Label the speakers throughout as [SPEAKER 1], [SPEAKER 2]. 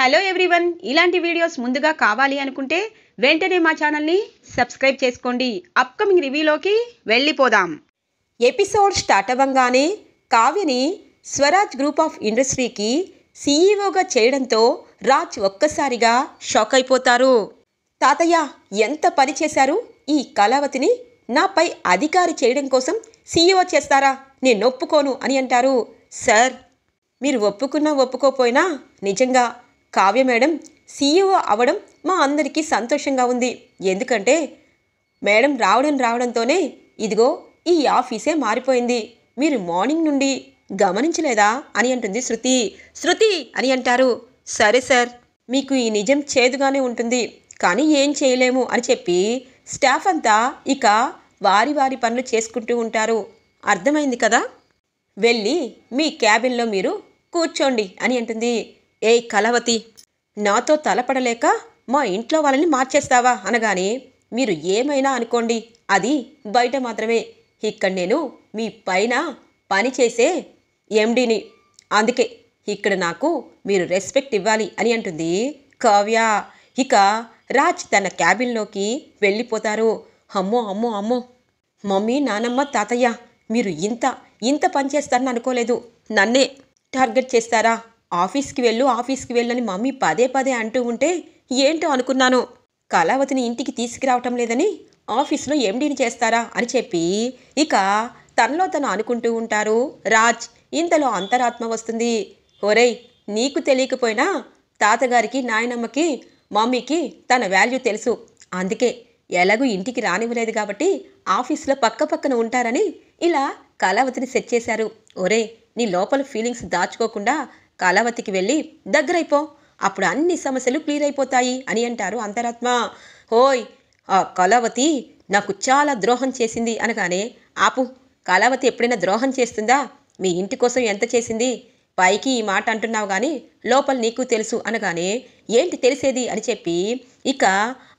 [SPEAKER 1] hello everyone ఇలాంటి videos ముందుగా కావాలి అనుకుంటే వెంటనే మా ఛానల్ని సబ్స్క్రైబ్ చేసుకోండి అప్కమింగ్ రివ్యూలోకి వెళ్ళిపోదాం ఎపిసోడ్ స్టార్ట్ అవ్వంగానే కావ్యని స్వరాజ్ గ్రూప్ ఆఫ్ ఇండస్ట్రీకి సీఈఓగా చేయడంతో రాజ్ ఒక్కసారిగా షాక్ అయిపోతారు తాతయ్య ఎంత పని చేశారు ఈ కళావతిని నాపై అధికారి చేయడం కోసం సీఈఓ చేస్తారా నేను ఒప్పుకోను అని అంటారు సార్ మీరు ఒప్పుకున్నా ఒప్పుకోపోయినా నిజంగా కావ్య మేడం సీఈఓ అవడం మా అందరికీ సంతోషంగా ఉంది ఎందుకంటే మేడం రావడం రావడంతోనే ఇదిగో ఈ ఆఫీసే మారిపోయింది మీరు మార్నింగ్ నుండి గమనించలేదా అని అంటుంది శృతి శృతి అని అంటారు సరే సార్ మీకు ఈ నిజం చేదుగానే ఉంటుంది కానీ ఏం చేయలేము అని చెప్పి స్టాఫ్ అంతా ఇక వారి వారి పనులు చేసుకుంటూ ఉంటారు అర్థమైంది కదా వెళ్ళి మీ క్యాబిన్లో మీరు కూర్చోండి అని అంటుంది ఏయ్ కలవతి నాతో తలపడలేక మా ఇంట్లో వాళ్ళని మార్చేస్తావా అనగానే మీరు ఏమైనా అనుకోండి అది బయట మాత్రమే ఇక్కడ నేను మీ పైన పనిచేసే ఎండిని అందుకే ఇక్కడ నాకు మీరు రెస్పెక్ట్ ఇవ్వాలి అని అంటుంది కావ్య ఇక రాజ్ తన క్యాబిన్లోకి వెళ్ళిపోతారు అమ్మో అమ్మో అమ్మో మమ్మీ నానమ్మ తాతయ్య మీరు ఇంత ఇంత పనిచేస్తారని అనుకోలేదు నన్నే టార్గెట్ చేస్తారా ఆఫీస్కి వెళ్ళు ఆఫీస్కి వెళ్ళని మమ్మీ పదే పదే అంటూ ఉంటే ఏంటో అనుకున్నాను కళావతిని ఇంటికి తీసుకురావటం లేదని ఆఫీస్లో ఎండీని చేస్తారా అని చెప్పి ఇక తనలో తను అనుకుంటూ ఉంటారు రాజ్ ఇంతలో అంతరాత్మ వస్తుంది ఒరేయ్ నీకు తెలియకపోయినా తాతగారికి నాయనమ్మకి మమ్మీకి తన వాల్యూ తెలుసు అందుకే ఎలాగూ ఇంటికి రానివ్వలేదు కాబట్టి ఆఫీస్లో పక్క పక్కన ఉంటారని ఇలా కళావతిని సెట్ చేశారు ఒరే నీ లోపల ఫీలింగ్స్ దాచుకోకుండా కాలావతికి వెళ్ళి దగ్గరైపో అప్పుడు అన్ని సమస్యలు క్లియర్ అయిపోతాయి అని అంటారు అంతరాత్మ హోయ్ ఆ కళావతి నాకు చాలా ద్రోహం చేసింది అనగానే ఆపు కళావతి ఎప్పుడైనా ద్రోహం చేస్తుందా మీ ఇంటి కోసం ఎంత చేసింది పైకి ఈ మాట అంటున్నావు కానీ లోపల నీకు తెలుసు అనగానే ఏంటి తెలిసేది అని చెప్పి ఇక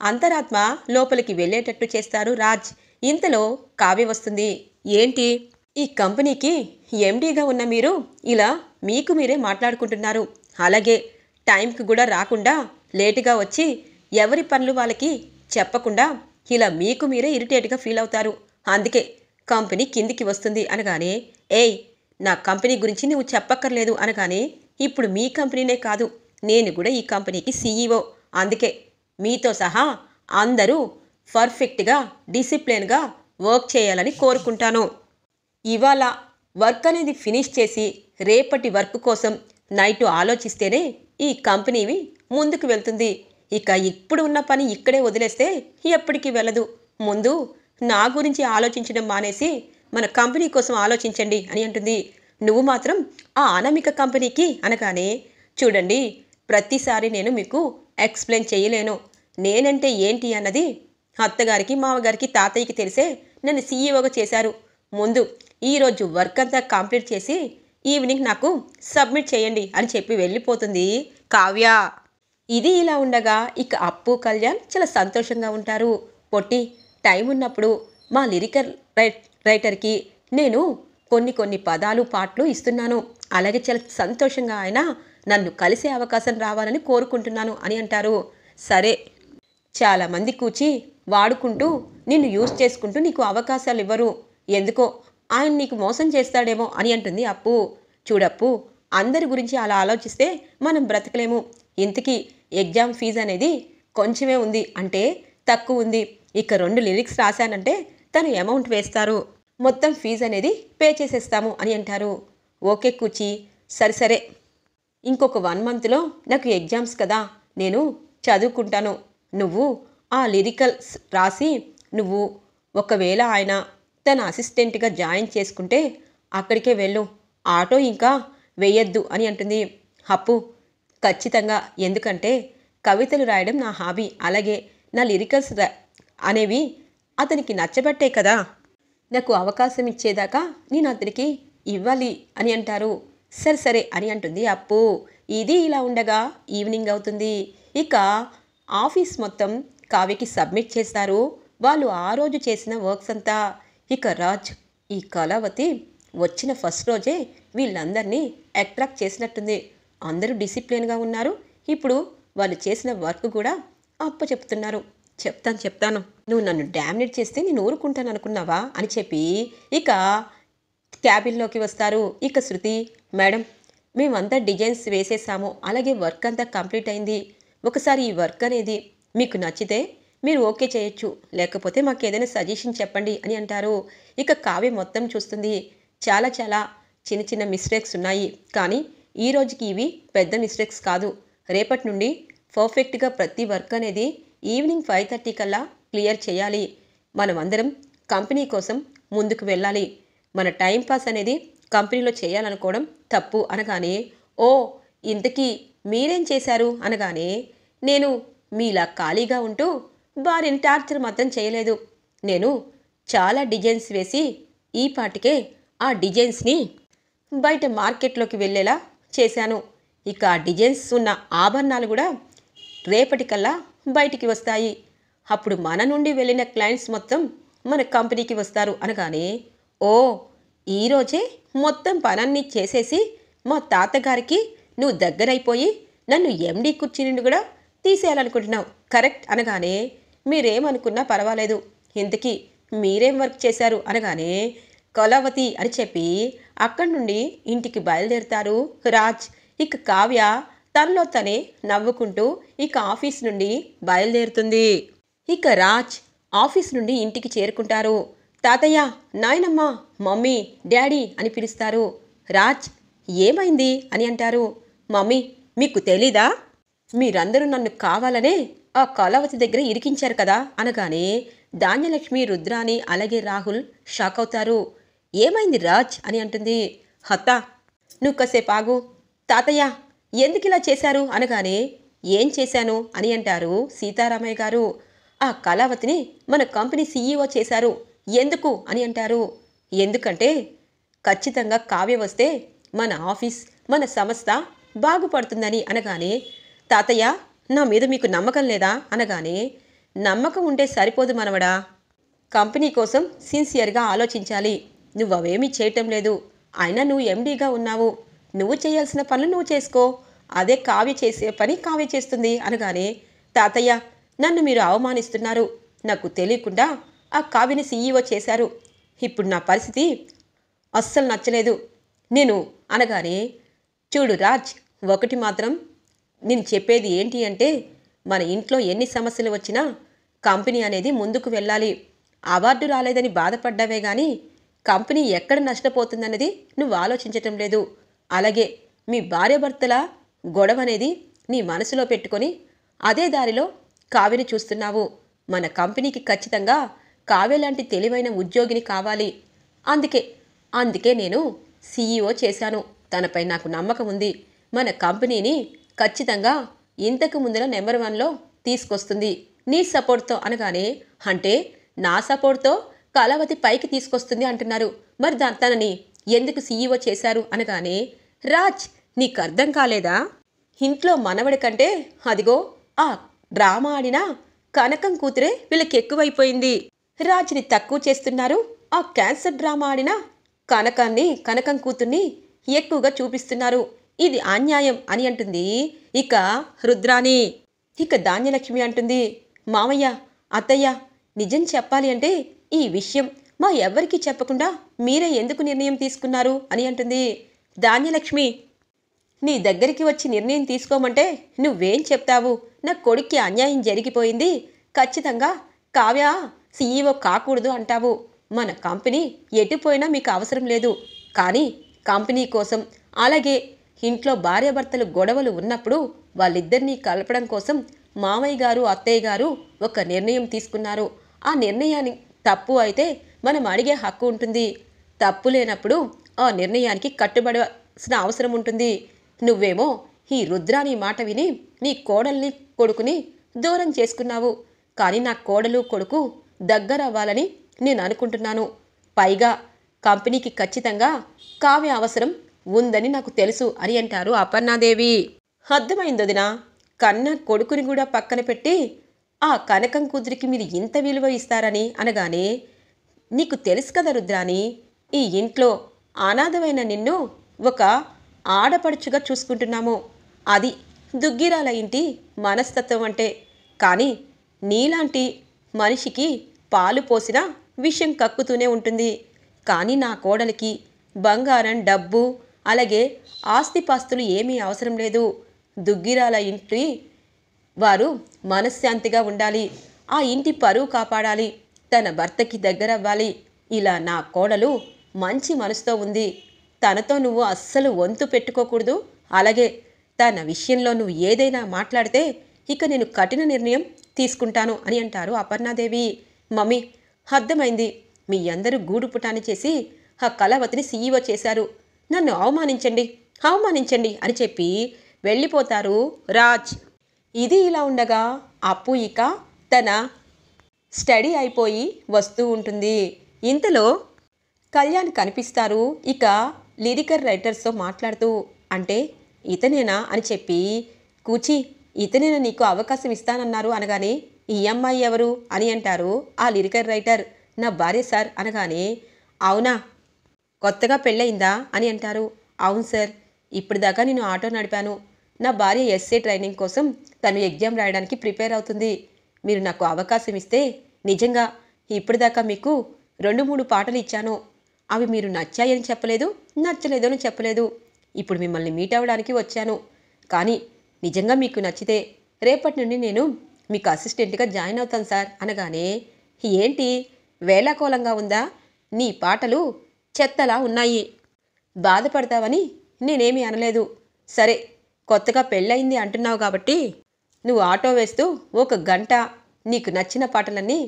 [SPEAKER 1] అంతరాత్మ లోపలికి వెళ్ళేటట్టు చేస్తారు రాజ్ ఇంతలో కావ్య వస్తుంది ఏంటి ఈ కంపెనీకి ఎండీగా ఉన్న మీరు ఇలా మీకు మీరే మాట్లాడుకుంటున్నారు అలాగే టైంకి కూడా రాకుండా లేటుగా వచ్చి ఎవరి పనులు వాళ్ళకి చెప్పకుండా ఇలా మీకు మీరే ఇరిటేట్గా ఫీల్ అవుతారు అందుకే కంపెనీ కిందికి వస్తుంది అనగానే ఏ నా కంపెనీ గురించి నువ్వు చెప్పక్కర్లేదు అనగానే ఇప్పుడు మీ కంపెనీనే కాదు నేను కూడా ఈ కంపెనీకి సీఈఓ అందుకే మీతో సహా అందరూ పర్ఫెక్ట్గా డిసిప్లిన్గా వర్క్ చేయాలని కోరుకుంటాను ఇవాళ వర్క్ అనేది ఫినిష్ చేసి రేపటి వర్క్ కోసం నైట్ ఆలోచిస్తేనే ఈ కంపెనీవి ముందుకు వెళ్తుంది ఇక ఇప్పుడు ఉన్న పని ఇక్కడే వదిలేస్తే ఎప్పటికీ వెళ్ళదు ముందు నా గురించి ఆలోచించడం మానేసి మన కంపెనీ కోసం ఆలోచించండి అని అంటుంది నువ్వు మాత్రం ఆ అనామిక కంపెనీకి అనగానే చూడండి ప్రతిసారి నేను మీకు ఎక్స్ప్లెయిన్ చేయలేను నేనంటే ఏంటి అన్నది అత్తగారికి మామగారికి తాతయ్యకి తెలిసే నన్ను సీఈఓగా చేశారు ముందు ఈరోజు వర్క్ అంతా కంప్లీట్ చేసి ఈవినింగ్ నాకు సబ్మిట్ చేయండి అని చెప్పి వెళ్ళిపోతుంది కావ్య ఇది ఇలా ఉండగా ఇక అప్పు కళ్యాణ్ చాలా సంతోషంగా ఉంటారు పొట్టి టైం ఉన్నప్పుడు మా లిరికల్ రైటర్కి నేను కొన్ని కొన్ని పదాలు పాటలు ఇస్తున్నాను అలాగే చాలా సంతోషంగా ఆయన నన్ను కలిసే అవకాశం రావాలని కోరుకుంటున్నాను అని అంటారు సరే చాలామంది కూచి వాడుకుంటూ నిన్ను యూజ్ చేసుకుంటూ నీకు అవకాశాలు ఇవ్వరు ఎందుకో ఆయన నీకు మోసం చేస్తాడేమో అని అంటుంది అప్పు చూడప్పు అందరి గురించి అలా ఆలోచిస్తే మనం బ్రతకలేము ఇంతకీ ఎగ్జామ్ ఫీజు అనేది కొంచెమే ఉంది అంటే తక్కువ ఉంది ఇక రెండు లిరిక్స్ రాశానంటే తను అమౌంట్ వేస్తారు మొత్తం ఫీజు అనేది పే చేసేస్తాము అని అంటారు ఓకే కూచి సరి సరే ఇంకొక వన్ మంత్లో నాకు ఎగ్జామ్స్ కదా నేను చదువుకుంటాను నువ్వు ఆ లిరికల్స్ రాసి నువ్వు ఒకవేళ ఆయన తన అసిస్టెంట్గా జాయిన్ చేసుకుంటే అక్కడికే వెళ్ళు ఆటో ఇంకా వేయొద్దు అని అంటుంది హప్పు ఖచ్చితంగా ఎందుకంటే కవితలు రాయడం నా హాబీ అలాగే నా లిరికల్స్ అనేవి అతనికి నచ్చబట్టే కదా నాకు అవకాశం ఇచ్చేదాకా నేను అతనికి ఇవ్వాలి అని అంటారు సరే సరే అని అంటుంది అప్పు ఇది ఇలా ఉండగా ఈవినింగ్ అవుతుంది ఇక ఆఫీస్ మొత్తం కావ్యకి సబ్మిట్ చేస్తారు వాళ్ళు ఆ రోజు చేసిన వర్క్స్ అంతా ఇక రాజ్ ఈ కళావతి వచ్చిన ఫస్ట్ రోజే వీళ్ళందరినీ అట్రాక్ట్ చేసినట్టుంది అందరూ డిసిప్లిన్గా ఉన్నారు ఇప్పుడు వాళ్ళు చేసిన వర్క్ కూడా అప్ప చెప్తున్నారు చెప్తాను చెప్తాను నువ్వు నన్ను డామినేట్ చేస్తే నేను ఊరుకుంటాను అనుకున్నావా అని చెప్పి ఇక క్యాబిన్లోకి వస్తారు ఇక శృతి మేడం మేమంతా డిజైన్స్ వేసేసాము అలాగే వర్క్ అంతా కంప్లీట్ అయింది ఒకసారి ఈ వర్క్ అనేది మీకు నచ్చితే మీరు ఓకే చేయొచ్చు లేకపోతే మాకు ఏదైనా సజెషన్ చెప్పండి అని అంటారు ఇక కావ్య మొత్తం చూస్తుంది చాలా చాలా చిన్న చిన్న మిస్టేక్స్ ఉన్నాయి కానీ ఈ రోజుకి ఇవి పెద్ద మిస్టేక్స్ కాదు రేపటి నుండి పర్ఫెక్ట్గా ప్రతి వర్క్ అనేది ఈవినింగ్ ఫైవ్ థర్టీ కల్లా క్లియర్ చేయాలి మనమందరం కంపెనీ కోసం ముందుకు వెళ్ళాలి మన టైం పాస్ అనేది కంపెనీలో చేయాలనుకోవడం తప్పు అనగానే ఓ ఇంతకీ మీరేం చేశారు అనగానే నేను మీలా ఖాళీగా ఉంటూ వారిని టార్చర్ మాత్రం చేయలేదు నేను చాలా డిజైన్స్ వేసి ఈ పాటికే ఆ డిజైన్స్ని బయట మార్కెట్లోకి వెళ్ళేలా చేశాను ఇక ఆ డిజైన్స్ ఉన్న ఆభరణాలు కూడా రేపటికల్లా బయటికి వస్తాయి అప్పుడు మన నుండి వెళ్ళిన క్లయింట్స్ మొత్తం మన కంపెనీకి వస్తారు అనగానే ఓ ఈరోజే మొత్తం పనాన్ని చేసేసి మా తాతగారికి నువ్వు దగ్గరైపోయి నన్ను ఎండి కుర్చీ నుండి కూడా తీసేయాలనుకుంటున్నావు కరెక్ట్ అనగానే మీరేమనుకున్నా పర్వాలేదు ఇంతకీ మీరేం వర్క్ చేశారు అనగానే కొలవతి అని చెప్పి అక్కడి నుండి ఇంటికి బయలుదేరుతారు రాజ్ ఇక కావ్య తనలో తనే నవ్వుకుంటూ ఇక ఆఫీస్ నుండి బయలుదేరుతుంది ఇక రాజ్ ఆఫీస్ నుండి ఇంటికి చేరుకుంటారు తాతయ్య నాయనమ్మ మమ్మీ డాడీ అని పిలుస్తారు రాజ్ ఏమైంది అని అంటారు మమ్మీ మీకు తెలీదా మీరందరూ నన్ను కావాలనే ఆ కాలావతి దగ్గర ఇరికించారు కదా అనగానే ధాన్యలక్ష్మి రుద్రాని అలాగే రాహుల్ షాక్ అవుతారు ఏమైంది రాజ్ అని అంటుంది హత్త నువ్వు కాసేపు ఆగు తాతయ్య ఎందుకు ఇలా చేశారు అనగానే ఏం చేశాను అని అంటారు సీతారామయ్య గారు ఆ కళావతిని మన కంపెనీ సీఈఓ చేశారు ఎందుకు అని అంటారు ఎందుకంటే ఖచ్చితంగా కావ్య వస్తే మన ఆఫీస్ మన సంస్థ బాగుపడుతుందని అనగానే తాతయ్య నా మీద మీకు నమ్మకం లేదా అనగానే నమ్మకం ఉంటే సరిపోదు మనవడా కంపెనీ కోసం సిన్సియర్గా ఆలోచించాలి నువ్వవేమీ చేయటం లేదు అయినా నువ్వు ఎండీగా ఉన్నావు నువ్వు చేయాల్సిన పనులు నువ్వు చేసుకో అదే కావ్య చేసే పని కావ్య చేస్తుంది అనగానే తాతయ్య నన్ను మీరు అవమానిస్తున్నారు నాకు తెలియకుండా ఆ కావ్యని సీఈఓ చేశారు ఇప్పుడు నా పరిస్థితి అస్సలు నచ్చలేదు నేను అనగానే చూడు రాజ్ ఒకటి మాత్రం నేను చెప్పేది ఏంటి అంటే మన ఇంట్లో ఎన్ని సమస్యలు వచ్చినా కంపెనీ అనేది ముందుకు వెళ్ళాలి అవార్డు రాలేదని బాధపడ్డావే కానీ కంపెనీ ఎక్కడ నష్టపోతుందన్నది నువ్వు ఆలోచించటం లేదు అలాగే మీ భార్యాభర్తల గొడవ అనేది నీ మనసులో పెట్టుకొని అదే దారిలో కావిని చూస్తున్నావు మన కంపెనీకి ఖచ్చితంగా కావ్య లాంటి తెలివైన ఉద్యోగిని కావాలి అందుకే అందుకే నేను సీఈఓ చేశాను తనపై నాకు నమ్మకం ఉంది మన కంపెనీని ఖచ్చితంగా ఇంతకు ముందున నెంబర్ వన్లో తీసుకొస్తుంది నీ సపోర్ట్తో అనగానే అంటే నా సపోర్ట్తో కళావతి పైకి తీసుకొస్తుంది అంటున్నారు మరి తనని ఎందుకు సీఈఓ చేశారు అనగానే రాజ్ నీకు అర్థం కాలేదా ఇంట్లో మనవడి కంటే అదిగో ఆ డ్రామా ఆడిన కనకం కూతురే వీళ్ళకి ఎక్కువైపోయింది రాజ్ని తక్కువ చేస్తున్నారు ఆ క్యాన్సర్ డ్రామా ఆడిన కనకాన్ని కనకం కూతుర్ని ఎక్కువగా చూపిస్తున్నారు ఇది అన్యాయం అని అంటుంది ఇక రుద్రాణి ఇక ధాన్యలక్ష్మి అంటుంది మామయ్య అత్తయ్య నిజం చెప్పాలి అంటే ఈ విషయం మా ఎవ్వరికీ చెప్పకుండా మీరే ఎందుకు నిర్ణయం తీసుకున్నారు అని అంటుంది ధాన్యలక్ష్మి నీ దగ్గరికి వచ్చి నిర్ణయం తీసుకోమంటే నువ్వేం చెప్తావు నా కొడుక్కి అన్యాయం జరిగిపోయింది ఖచ్చితంగా కావ్య సీఈఓ కాకూడదు అంటావు మన కంపెనీ ఎటుపోయినా మీకు అవసరం లేదు కానీ కంపెనీ కోసం అలాగే ఇంట్లో భార్యాభర్తలు గొడవలు ఉన్నప్పుడు వాళ్ళిద్దరినీ కలపడం కోసం మామయ్య గారు అత్తయ్య గారు ఒక నిర్ణయం తీసుకున్నారు ఆ నిర్ణయాన్ని తప్పు అయితే మనం అడిగే హక్కు ఉంటుంది తప్పు లేనప్పుడు ఆ నిర్ణయానికి కట్టుబడవలసిన అవసరం ఉంటుంది నువ్వేమో ఈ రుద్రాని మాట విని నీ కోడల్ని కొడుకుని దూరం చేసుకున్నావు కానీ నా కోడలు కొడుకు దగ్గర అవ్వాలని నేను అనుకుంటున్నాను పైగా కంపెనీకి ఖచ్చితంగా కావ్య అవసరం ఉందని నాకు తెలుసు అని అంటారు అపర్ణాదేవి అర్థమైందొదినా కన్న కొడుకుని కూడా పక్కన పెట్టి ఆ కనకం కూతురికి మీరు ఇంత విలువ ఇస్తారని అనగానే నీకు తెలుసు కదా రుద్రాని ఈ ఇంట్లో అనాథమైన నిన్ను ఒక ఆడపడుచుగా చూసుకుంటున్నాము అది దుగ్గిరాల ఇంటి మనస్తత్వం అంటే కానీ నీలాంటి మనిషికి పాలు పోసిన విషయం కక్కుతూనే ఉంటుంది కానీ నా కోడలికి బంగారం డబ్బు అలాగే ఆస్తిపాస్తులు ఏమీ అవసరం లేదు దుగ్గిరాల ఇంటి వారు మనశ్శాంతిగా ఉండాలి ఆ ఇంటి పరువు కాపాడాలి తన భర్తకి దగ్గరవ్వాలి ఇలా నా కోడలు మంచి మనసుతో ఉంది తనతో నువ్వు అస్సలు వంతు పెట్టుకోకూడదు అలాగే తన విషయంలో నువ్వు ఏదైనా మాట్లాడితే ఇక నేను కఠిన నిర్ణయం తీసుకుంటాను అని అంటారు అపర్ణాదేవి మమ్మీ అర్థమైంది మీ అందరూ గూడు పుటాన్ని చేసి ఆ కళావతిని సీఈఓ చేశారు నన్ను అవమానించండి అవమానించండి అని చెప్పి వెళ్ళిపోతారు రాజ్ ఇది ఇలా ఉండగా అప్పు ఇక తన స్టడీ అయిపోయి వస్తూ ఉంటుంది ఇంతలో కళ్యాణ్ కనిపిస్తారు ఇక లిరికల్ రైటర్స్తో మాట్లాడుతూ అంటే ఇతనేనా అని చెప్పి కూచి ఇతనేనా నీకు అవకాశం ఇస్తానన్నారు అనగానే ఈ అమ్మాయి ఎవరు అని అంటారు ఆ లిరికల్ రైటర్ నా భార్య సార్ అనగానే అవునా కొత్తగా పెళ్ళయిందా అని అంటారు అవును సార్ ఇప్పటిదాకా దాకా నేను ఆటో నడిపాను నా భార్య ఎస్ఏ ట్రైనింగ్ కోసం తను ఎగ్జామ్ రాయడానికి ప్రిపేర్ అవుతుంది మీరు నాకు అవకాశం ఇస్తే నిజంగా ఇప్పటిదాకా మీకు రెండు మూడు పాటలు ఇచ్చాను అవి మీరు నచ్చాయని చెప్పలేదు అని చెప్పలేదు ఇప్పుడు మిమ్మల్ని మీట్ అవ్వడానికి వచ్చాను కానీ నిజంగా మీకు నచ్చితే రేపటి నుండి నేను మీకు అసిస్టెంట్గా జాయిన్ అవుతాను సార్ అనగానే ఏంటి వేలాకోలంగా ఉందా నీ పాటలు చెత్తలా ఉన్నాయి బాధపడతావని నేనేమీ అనలేదు సరే కొత్తగా పెళ్ళయింది అంటున్నావు కాబట్టి నువ్వు ఆటో వేస్తూ ఒక గంట నీకు నచ్చిన పాటలన్నీ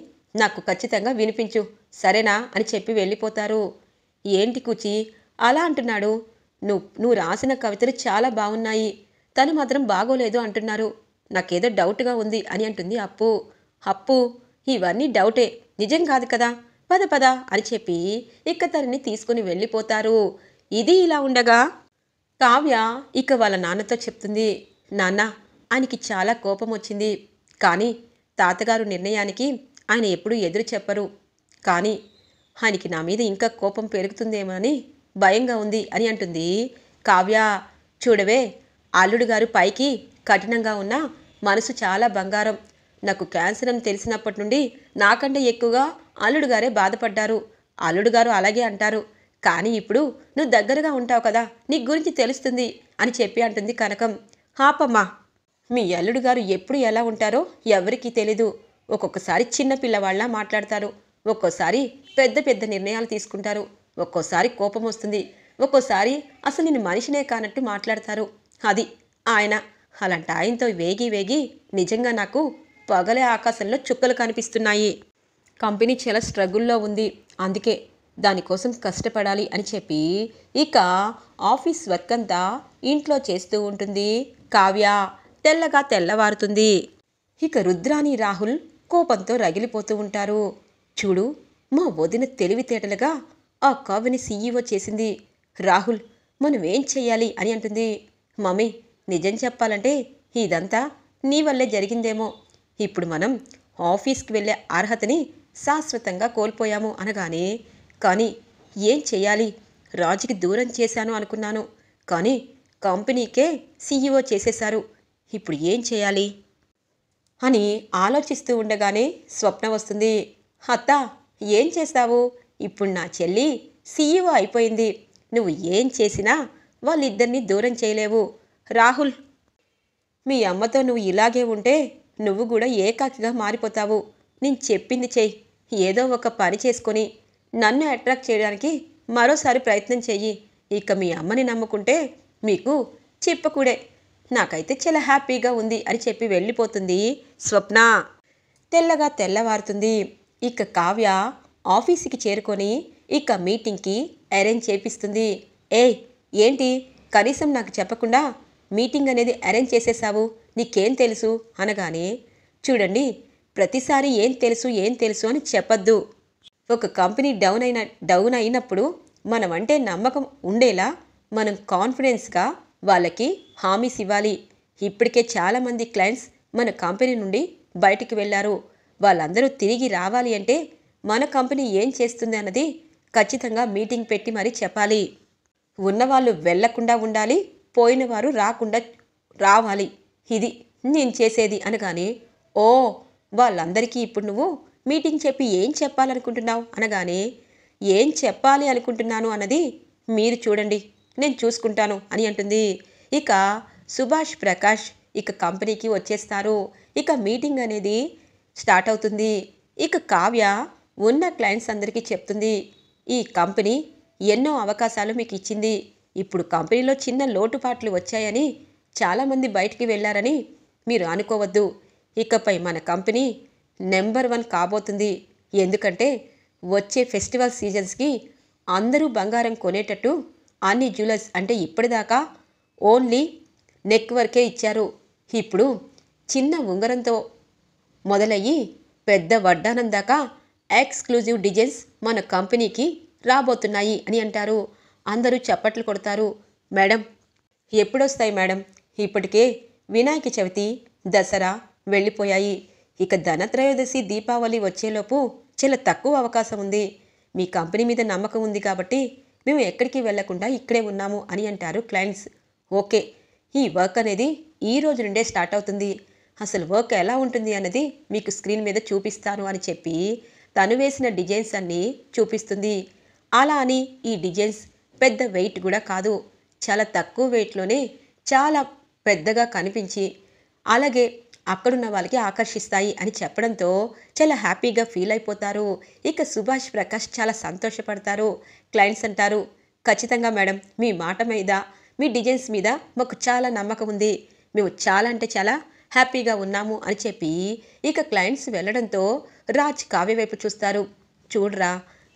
[SPEAKER 1] నాకు ఖచ్చితంగా వినిపించు సరేనా అని చెప్పి వెళ్ళిపోతారు ఏంటి కూచి అలా అంటున్నాడు నువ్వు నువ్వు రాసిన కవితలు చాలా బాగున్నాయి తను మాత్రం బాగోలేదు అంటున్నారు నాకేదో డౌట్గా ఉంది అని అంటుంది అప్పు అప్పు ఇవన్నీ డౌటే నిజం కాదు కదా పద పద అని చెప్పి ఇక తనని తీసుకుని వెళ్ళిపోతారు ఇది ఇలా ఉండగా కావ్య ఇక వాళ్ళ నాన్నతో చెప్తుంది నాన్న ఆయనకి చాలా కోపం వచ్చింది కానీ తాతగారు నిర్ణయానికి ఆయన ఎప్పుడూ ఎదురు చెప్పరు కానీ ఆయనకి నా మీద ఇంకా కోపం పెరుగుతుందేమో అని భయంగా ఉంది అని అంటుంది కావ్య చూడవే అల్లుడు గారు పైకి కఠినంగా ఉన్న మనసు చాలా బంగారం నాకు క్యాన్సర్ అని తెలిసినప్పటి నుండి నాకంటే ఎక్కువగా అల్లుడుగారే బాధపడ్డారు అల్లుడుగారు అలాగే అంటారు కానీ ఇప్పుడు నువ్వు దగ్గరగా ఉంటావు కదా నీ గురించి తెలుస్తుంది అని చెప్పి అంటుంది కనకం హాపమ్మా మీ అల్లుడు గారు ఎప్పుడు ఎలా ఉంటారో ఎవరికీ తెలీదు ఒక్కొక్కసారి చిన్న పిల్లవాళ్ళ మాట్లాడతారు ఒక్కోసారి పెద్ద పెద్ద నిర్ణయాలు తీసుకుంటారు ఒక్కోసారి కోపం వస్తుంది ఒక్కోసారి అసలు నేను మనిషినే కానట్టు మాట్లాడతారు అది ఆయన అలాంటి ఆయనతో వేగి వేగి నిజంగా నాకు పగలే ఆకాశంలో చుక్కలు కనిపిస్తున్నాయి కంపెనీ చాలా స్ట్రగుల్లో ఉంది అందుకే దానికోసం కష్టపడాలి అని చెప్పి ఇక ఆఫీస్ వర్క్ అంతా ఇంట్లో చేస్తూ ఉంటుంది కావ్య తెల్లగా తెల్లవారుతుంది ఇక రుద్రాని రాహుల్ కోపంతో రగిలిపోతూ ఉంటారు చూడు మా వదిన తెలివితేటలుగా ఆ కావ్యని సీఈఓ చేసింది రాహుల్ మనం ఏం చెయ్యాలి అని అంటుంది మమ్మీ నిజం చెప్పాలంటే ఇదంతా నీ వల్లే జరిగిందేమో ఇప్పుడు మనం ఆఫీస్కి వెళ్ళే అర్హతని శాశ్వతంగా కోల్పోయాము అనగానే కానీ ఏం చేయాలి రాజుకి దూరం చేశాను అనుకున్నాను కానీ కంపెనీకే సీఈఓ చేసేశారు ఇప్పుడు ఏం చేయాలి అని ఆలోచిస్తూ ఉండగానే స్వప్న వస్తుంది అత్త ఏం చేస్తావు ఇప్పుడు నా చెల్లి సీఈఓ అయిపోయింది నువ్వు ఏం చేసినా వాళ్ళిద్దరినీ దూరం చేయలేవు రాహుల్ మీ అమ్మతో నువ్వు ఇలాగే ఉంటే నువ్వు కూడా ఏకాకిగా మారిపోతావు నేను చెప్పింది చెయ్యి ఏదో ఒక పని చేసుకొని నన్ను అట్రాక్ట్ చేయడానికి మరోసారి ప్రయత్నం చెయ్యి ఇక మీ అమ్మని నమ్ముకుంటే మీకు చెప్పకూడే నాకైతే చాలా హ్యాపీగా ఉంది అని చెప్పి వెళ్ళిపోతుంది స్వప్న తెల్లగా తెల్లవారుతుంది ఇక కావ్య ఆఫీసుకి చేరుకొని ఇక మీటింగ్కి అరేంజ్ చేపిస్తుంది ఏ ఏంటి కనీసం నాకు చెప్పకుండా మీటింగ్ అనేది అరేంజ్ చేసేసావు నీకేం తెలుసు అనగానే చూడండి ప్రతిసారి ఏం తెలుసు ఏం తెలుసు అని చెప్పద్దు ఒక కంపెనీ డౌన్ అయిన డౌన్ అయినప్పుడు మనం అంటే నమ్మకం ఉండేలా మనం కాన్ఫిడెన్స్గా వాళ్ళకి హామీస్ ఇవ్వాలి ఇప్పటికే చాలామంది క్లయింట్స్ మన కంపెనీ నుండి బయటికి వెళ్ళారు వాళ్ళందరూ తిరిగి రావాలి అంటే మన కంపెనీ ఏం చేస్తుంది అన్నది ఖచ్చితంగా మీటింగ్ పెట్టి మరీ చెప్పాలి ఉన్నవాళ్ళు వెళ్లకుండా ఉండాలి పోయినవారు రాకుండా రావాలి ఇది నేను చేసేది అనగానే ఓ వాళ్ళందరికీ ఇప్పుడు నువ్వు మీటింగ్ చెప్పి ఏం చెప్పాలనుకుంటున్నావు అనగానే ఏం చెప్పాలి అనుకుంటున్నాను అన్నది మీరు చూడండి నేను చూసుకుంటాను అని అంటుంది ఇక సుభాష్ ప్రకాష్ ఇక కంపెనీకి వచ్చేస్తారు ఇక మీటింగ్ అనేది స్టార్ట్ అవుతుంది ఇక కావ్య ఉన్న క్లయింట్స్ అందరికీ చెప్తుంది ఈ కంపెనీ ఎన్నో అవకాశాలు మీకు ఇచ్చింది ఇప్పుడు కంపెనీలో చిన్న లోటుపాట్లు వచ్చాయని చాలామంది బయటికి వెళ్ళారని మీరు అనుకోవద్దు ఇకపై మన కంపెనీ నెంబర్ వన్ కాబోతుంది ఎందుకంటే వచ్చే ఫెస్టివల్ సీజన్స్కి అందరూ బంగారం కొనేటట్టు అన్ని జ్యువెలర్స్ అంటే ఇప్పటిదాకా ఓన్లీ నెక్ వర్కే ఇచ్చారు ఇప్పుడు చిన్న ఉంగరంతో మొదలయ్యి పెద్ద వడ్డానం దాకా ఎక్స్క్లూజివ్ డిజైన్స్ మన కంపెనీకి రాబోతున్నాయి అని అంటారు అందరూ చప్పట్లు కొడతారు మేడం ఎప్పుడొస్తాయి మేడం ఇప్పటికే వినాయక చవితి దసరా వెళ్ళిపోయాయి ఇక ధనత్రయోదశి దీపావళి వచ్చేలోపు చాలా తక్కువ అవకాశం ఉంది మీ కంపెనీ మీద నమ్మకం ఉంది కాబట్టి మేము ఎక్కడికి వెళ్లకుండా ఇక్కడే ఉన్నాము అని అంటారు క్లయింట్స్ ఓకే ఈ వర్క్ అనేది ఈ రోజు నుండే స్టార్ట్ అవుతుంది అసలు వర్క్ ఎలా ఉంటుంది అన్నది మీకు స్క్రీన్ మీద చూపిస్తాను అని చెప్పి తను వేసిన డిజైన్స్ అన్నీ చూపిస్తుంది అలా అని ఈ డిజైన్స్ పెద్ద వెయిట్ కూడా కాదు చాలా తక్కువ వెయిట్లోనే చాలా పెద్దగా కనిపించి అలాగే అక్కడున్న వాళ్ళకి ఆకర్షిస్తాయి అని చెప్పడంతో చాలా హ్యాపీగా ఫీల్ అయిపోతారు ఇక సుభాష్ ప్రకాష్ చాలా సంతోషపడతారు క్లయింట్స్ అంటారు ఖచ్చితంగా మేడం మీ మాట మీద మీ డిజైన్స్ మీద మాకు చాలా నమ్మకం ఉంది మేము చాలా అంటే చాలా హ్యాపీగా ఉన్నాము అని చెప్పి ఇక క్లయింట్స్ వెళ్ళడంతో రాజ్ కావ్య వైపు చూస్తారు చూడరా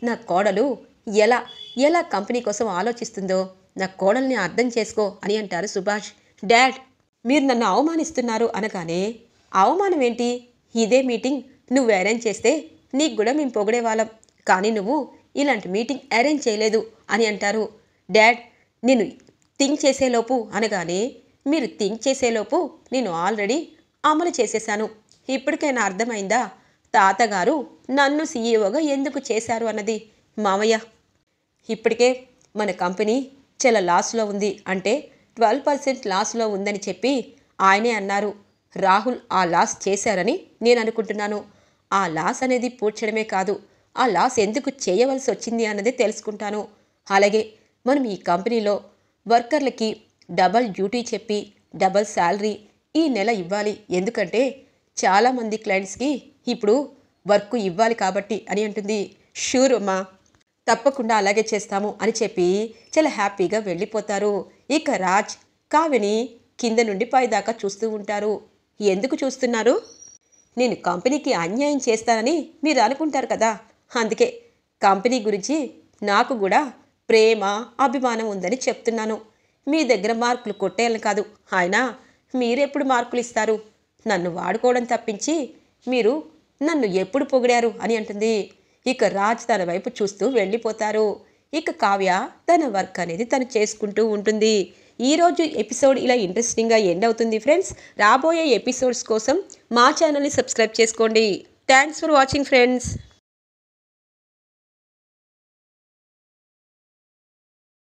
[SPEAKER 1] నా కోడలు ఎలా ఎలా కంపెనీ కోసం ఆలోచిస్తుందో నా కోడల్ని అర్థం చేసుకో అని అంటారు సుభాష్ డాడ్ మీరు నన్ను అవమానిస్తున్నారు అనగానే అవమానం ఏంటి ఇదే మీటింగ్ నువ్వు అరేంజ్ చేస్తే నీకు కూడా మేము పొగిడేవాళ్ళం కానీ నువ్వు ఇలాంటి మీటింగ్ అరేంజ్ చేయలేదు అని అంటారు డాడ్ నేను థింక్ చేసేలోపు అనగానే మీరు థింక్ చేసేలోపు నేను ఆల్రెడీ అమలు చేసేసాను ఇప్పటికైనా అర్థమైందా తాతగారు నన్ను సీఈఓగా e ఎందుకు చేశారు అన్నది మామయ్య ఇప్పటికే మన కంపెనీ చాలా లాస్లో ఉంది అంటే ట్వెల్వ్ పర్సెంట్ లాస్లో ఉందని చెప్పి ఆయనే అన్నారు రాహుల్ ఆ లాస్ చేశారని నేను అనుకుంటున్నాను ఆ లాస్ అనేది పూడ్చడమే కాదు ఆ లాస్ ఎందుకు చేయవలసి వచ్చింది అన్నది తెలుసుకుంటాను అలాగే మనం ఈ కంపెనీలో వర్కర్లకి డబల్ డ్యూటీ చెప్పి డబల్ శాలరీ ఈ నెల ఇవ్వాలి ఎందుకంటే చాలామంది క్లయింట్స్కి ఇప్పుడు వర్క్ ఇవ్వాలి కాబట్టి అని అంటుంది షూర్ అమ్మా తప్పకుండా అలాగే చేస్తాము అని చెప్పి చాలా హ్యాపీగా వెళ్ళిపోతారు ఇక రాజ్ కావిని కింద నుండి పైదాకా చూస్తూ ఉంటారు ఎందుకు చూస్తున్నారు నేను కంపెనీకి అన్యాయం చేస్తానని మీరు అనుకుంటారు కదా అందుకే కంపెనీ గురించి నాకు కూడా ప్రేమ అభిమానం ఉందని చెప్తున్నాను మీ దగ్గర మార్కులు కొట్టేయాలని కాదు ఆయన మీరెప్పుడు మార్కులు ఇస్తారు నన్ను వాడుకోవడం తప్పించి మీరు నన్ను ఎప్పుడు పొగిడారు అని అంటుంది ఇక రాజ్ తన వైపు చూస్తూ వెళ్ళిపోతారు ఇక కావ్య తన వర్క్ అనేది తను చేసుకుంటూ ఉంటుంది ఈరోజు ఎపిసోడ్ ఇలా ఇంట్రెస్టింగ్గా ఎండ్ అవుతుంది ఫ్రెండ్స్ రాబోయే ఎపిసోడ్స్ కోసం మా ఛానల్ని సబ్స్క్రైబ్ చేసుకోండి థ్యాంక్స్ ఫర్ వాచింగ్ ఫ్రెండ్స్